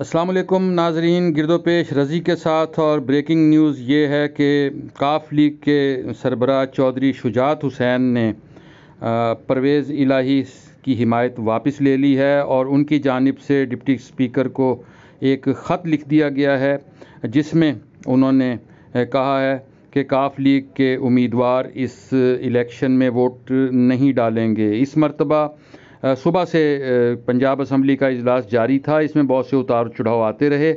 असलम नाजरीन गिरदोपेश रजी के साथ और ब्रेकिंग न्यूज़ ये है कि काफ लीग के सरबरा चौधरी शुजात हुसैन ने परवेज़ इलाही की हिमायत वापस ले ली है और उनकी जानब से डिप्टी स्पीकर को एक ख़त लिख दिया गया है जिसमें उन्होंने कहा है कि काफ लीग के उम्मीदवार इस इलेक्शन में वोट नहीं डालेंगे इस मरतबा सुबह से पंजाब असम्बली का इजलास जारी था इसमें बहुत से उतार चढ़ाव आते रहे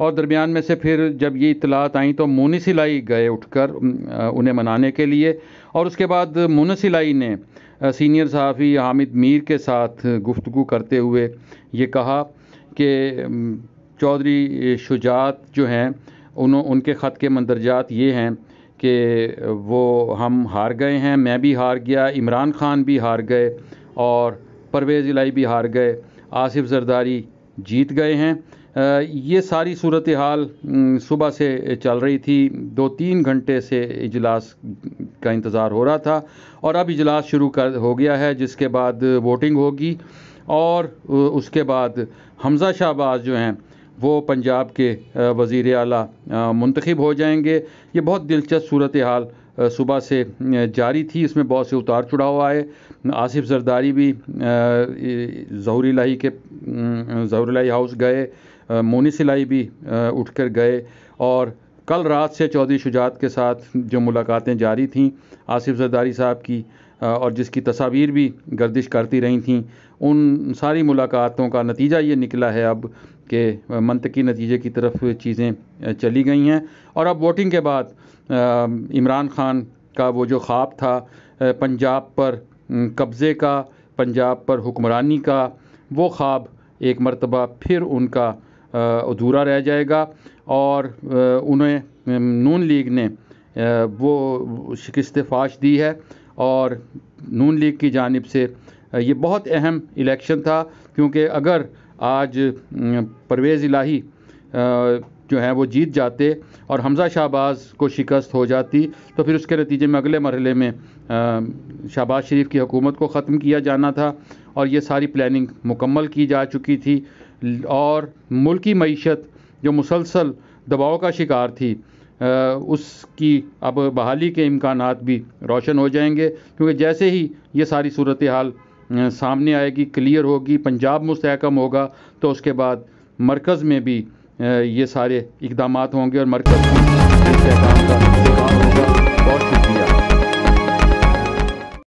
और दरमियान में से फिर जब ये इतलात आई तो मुनसिलाई गए उठकर उन्हें मनाने के लिए और उसके बाद मुनसिलाई ने सीनियर सहाफ़ी हामिद मीर के साथ गुफ्तु करते हुए ये कहा कि चौधरी शुजात जो हैं उन उनके ख़त के मंदरजात ये हैं कि वो हम हार गए हैं मैं भी हार गया इमरान खान भी हार गए और परवेज़ इलाई भी हार गए आसिफ जरदारी जीत गए हैं ये सारी सूरत हाल सुबह से चल रही थी दो तीन घंटे से इजलास का इंतज़ार हो रहा था और अब इजलास शुरू कर हो गया है जिसके बाद वोटिंग होगी और उसके बाद हमज़ा शाहबाज जो हैं वो पंजाब के वज़ी अली मंतखब हो जाएंगे ये बहुत दिलचस्प सूरत हाल सुबह से जारी थी इसमें बहुत से उतार चढ़ाव आए आसिफ जरदारी भी जहूरी लाही के जहूरी लाही हाउस गए मोनी सिलाई भी उठकर गए और कल रात से चौधरी शुजात के साथ जो मुलाकातें जारी थीं आसिफ जरदारी साहब की और जिसकी तस्वीर भी गर्दिश करती रही थी उन सारी मुलाकातों का नतीजा ये निकला है अब कि मनतकी नतीजे की तरफ चीज़ें चली गई हैं और अब वोटिंग के बाद इमरान खान का वो जो ख्वाब था पंजाब पर कब्ज़े का पंजाब पर हुक्मरानी का वो ख्वाब एक मरतबा फिर उनका अधूरा रह जाएगा और उन्हें नून लीग ने वो शिकस्त फाश दी है और नून लीग की जानब से ये बहुत अहम इलेक्शन था क्योंकि अगर आज परवेज़ इलाही जो हैं वो जीत जाते और हमज़ा शाहबाज को शिकस्त हो जाती तो फिर उसके नतीजे में अगले मरहले में शहबाज शरीफ की हुकूमत को ख़त्म किया जाना था और ये सारी प्लानिंग मुकम्मल की जा चुकी थी और मुल्की मीशत जो मुसलसल दबाव का शिकार थी उसकी अब बहाली के इम्कान भी रोशन हो जाएंगे क्योंकि जैसे ही ये सारी सूरत हाल सामने आएगी क्लियर होगी पंजाब मुस्तकम होगा तो उसके बाद मरकज़ में भी ये सारे इकदाम होंगे और मरकज का